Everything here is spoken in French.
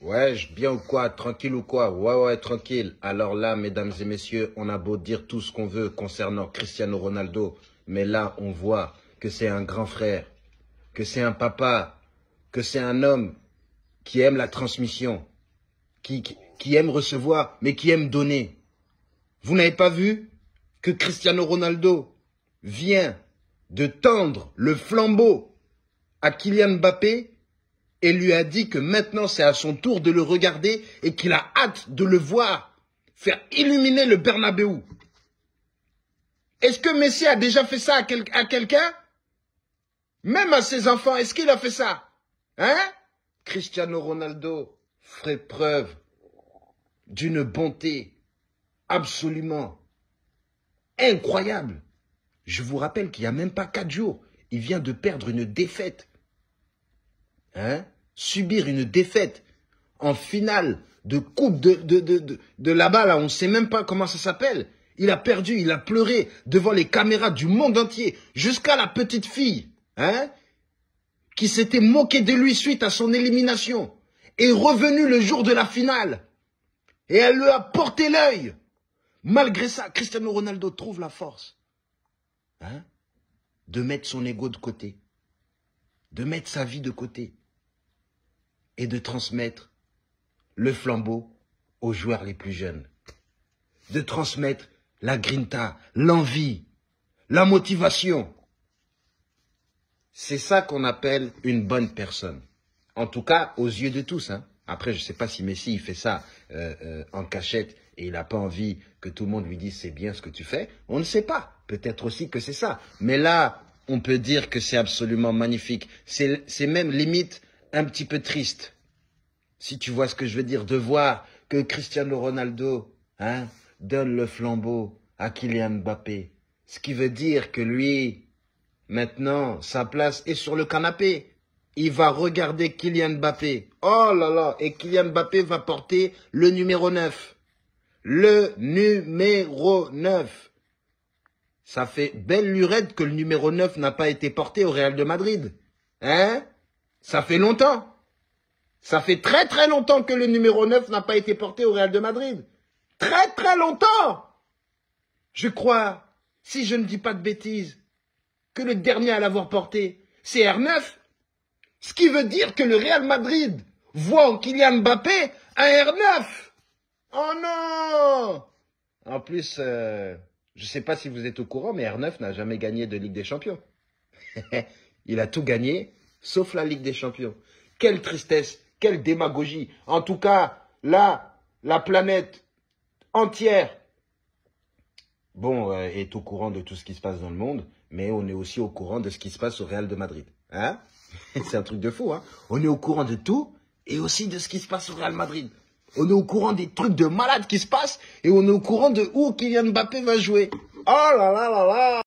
Ouais, bien ou quoi Tranquille ou quoi Ouais, ouais, tranquille. Alors là, mesdames et messieurs, on a beau dire tout ce qu'on veut concernant Cristiano Ronaldo, mais là, on voit que c'est un grand frère, que c'est un papa, que c'est un homme qui aime la transmission, qui, qui aime recevoir, mais qui aime donner. Vous n'avez pas vu que Cristiano Ronaldo vient de tendre le flambeau à Kylian Mbappé et lui a dit que maintenant c'est à son tour de le regarder et qu'il a hâte de le voir faire illuminer le Bernabeu. Est-ce que Messi a déjà fait ça à, quelqu'un Même à ses enfants, est-ce qu'il a fait ça Hein Cristiano Ronaldo ferait preuve d'une bonté absolument incroyable. Je vous rappelle qu'il n'y a même pas quatre jours, il vient de perdre une défaite Hein, subir une défaite en finale de coupe de, de, de, là-bas, là, on ne sait même pas comment ça s'appelle. Il a perdu, il a pleuré devant les caméras du monde entier, jusqu'à la petite fille, hein, qui s'était moquée de lui suite à son élimination, est revenue le jour de la finale. Et elle lui a porté l'œil. Malgré ça, Cristiano Ronaldo trouve la force hein, de mettre son ego de côté, de mettre sa vie de côté, et de transmettre le flambeau aux joueurs les plus jeunes. De transmettre la grinta, l'envie, la motivation. C'est ça qu'on appelle une bonne personne. En tout cas, aux yeux de tous. Hein. Après, je ne sais pas si Messi il fait ça euh, euh, en cachette et il n'a pas envie que tout le monde lui dise c'est bien ce que tu fais. On ne sait pas. Peut-être aussi que c'est ça. Mais là, on peut dire que c'est absolument magnifique. C'est même limite un petit peu triste, si tu vois ce que je veux dire, de voir que Cristiano Ronaldo hein, donne le flambeau à Kylian Mbappé. Ce qui veut dire que lui, maintenant, sa place est sur le canapé. Il va regarder Kylian Mbappé. Oh là là, et Kylian Mbappé va porter le numéro 9. Le numéro 9. Ça fait belle lurette que le numéro 9 n'a pas été porté au Real de Madrid. Hein ça fait longtemps. Ça fait très très longtemps que le numéro 9 n'a pas été porté au Real de Madrid. Très très longtemps. Je crois, si je ne dis pas de bêtises, que le dernier à l'avoir porté, c'est R9. Ce qui veut dire que le Real Madrid voit en Kylian Mbappé un R9. Oh non En plus, euh, je ne sais pas si vous êtes au courant, mais R9 n'a jamais gagné de Ligue des Champions. Il a tout gagné sauf la Ligue des Champions. Quelle tristesse, quelle démagogie. En tout cas, là, la planète entière, bon, euh, est au courant de tout ce qui se passe dans le monde, mais on est aussi au courant de ce qui se passe au Real de Madrid. Hein C'est un truc de fou, hein On est au courant de tout et aussi de ce qui se passe au Real Madrid. On est au courant des trucs de malades qui se passent et on est au courant de où Kylian Mbappé va jouer. Oh là là là là